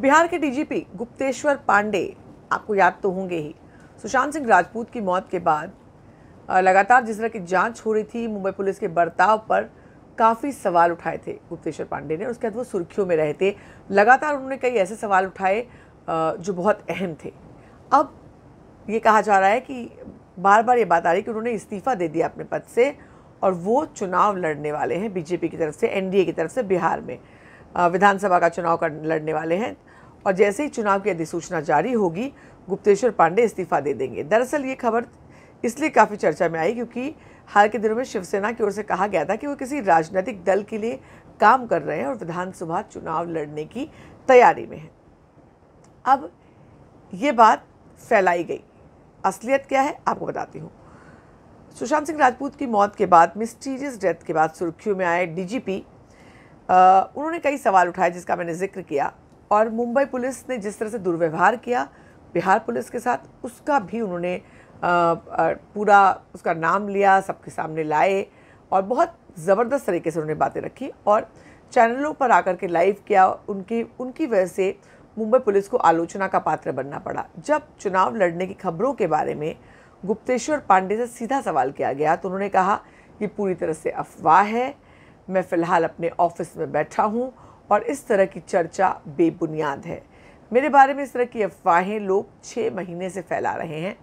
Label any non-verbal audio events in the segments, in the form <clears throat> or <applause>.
बिहार के डीजीपी गुप्तेश्वर पांडे आपको याद तो होंगे ही सुशांत सिंह राजपूत की मौत के बाद लगातार जिस तरह की जांच हो रही थी मुंबई पुलिस के बर्ताव पर काफ़ी सवाल उठाए थे गुप्तेश्वर पांडे ने उसके बाद वो सुर्खियों में रहे थे लगातार उन्होंने कई ऐसे सवाल उठाए जो बहुत अहम थे अब ये कहा जा रहा है कि बार बार ये बात आ रही कि उन्होंने इस्तीफ़ा दे दिया अपने पद से और वो चुनाव लड़ने वाले हैं बीजेपी की तरफ से एनडीए की तरफ से बिहार में विधानसभा का चुनाव कर लड़ने वाले हैं और जैसे ही चुनाव की अधिसूचना जारी होगी गुप्तेश्वर पांडे इस्तीफा दे देंगे दरअसल ये खबर इसलिए काफ़ी चर्चा में आई क्योंकि हाल के दिनों में शिवसेना की ओर से कहा गया था कि वो किसी राजनीतिक दल के लिए काम कर रहे हैं और विधानसभा चुनाव लड़ने की तैयारी में है अब ये बात फैलाई गई असलियत क्या है आपको बताती हूँ सुशांत सिंह राजपूत की मौत के बाद मिस्टीरियस डेथ के बाद सुर्खियों में आए डीजीपी उन्होंने कई सवाल उठाए जिसका मैंने जिक्र किया और मुंबई पुलिस ने जिस तरह से दुर्व्यवहार किया बिहार पुलिस के साथ उसका भी उन्होंने पूरा उसका नाम लिया सबके सामने लाए और बहुत ज़बरदस्त तरीके से उन्होंने बातें रखी और चैनलों पर आकर के लाइव किया उनकी उनकी वजह से मुंबई पुलिस को आलोचना का पात्र बनना पड़ा जब चुनाव लड़ने की खबरों के बारे में गुप्तेश्वर पांडे से सीधा सवाल किया गया तो उन्होंने कहा ये पूरी तरह से अफवाह है मैं फ़िलहाल अपने ऑफिस में बैठा हूँ और इस तरह की चर्चा बेबुनियाद है मेरे बारे में इस तरह की अफवाहें लोग छः महीने से फैला रहे हैं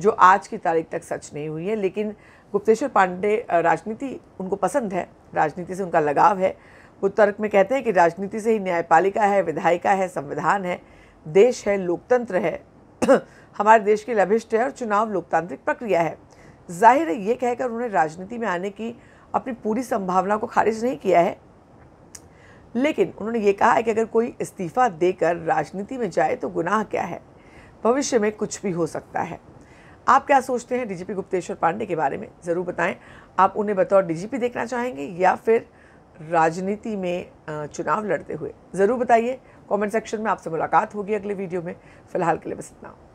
जो आज की तारीख तक सच नहीं हुई है लेकिन गुप्तेश्वर पांडे राजनीति उनको पसंद है राजनीति से उनका लगाव है वो तर्क में कहते हैं कि राजनीति से ही न्यायपालिका है विधायिका है संविधान है देश है लोकतंत्र है <clears throat> हमारे देश के लभिष्ट है और चुनाव लोकतांत्रिक प्रक्रिया है जाहिर है ये कहकर उन्होंने राजनीति में आने की अपनी पूरी संभावना को खारिज नहीं किया है लेकिन उन्होंने ये कहा है कि अगर कोई इस्तीफा देकर राजनीति में जाए तो गुनाह क्या है भविष्य में कुछ भी हो सकता है आप क्या सोचते हैं डीजीपी गुप्तेश्वर पांडे के बारे में ज़रूर बताएं आप उन्हें बतौर डीजीपी देखना चाहेंगे या फिर राजनीति में चुनाव लड़ते हुए ज़रूर बताइए कमेंट सेक्शन में आपसे मुलाकात होगी अगले वीडियो में फ़िलहाल के लिए बस इतना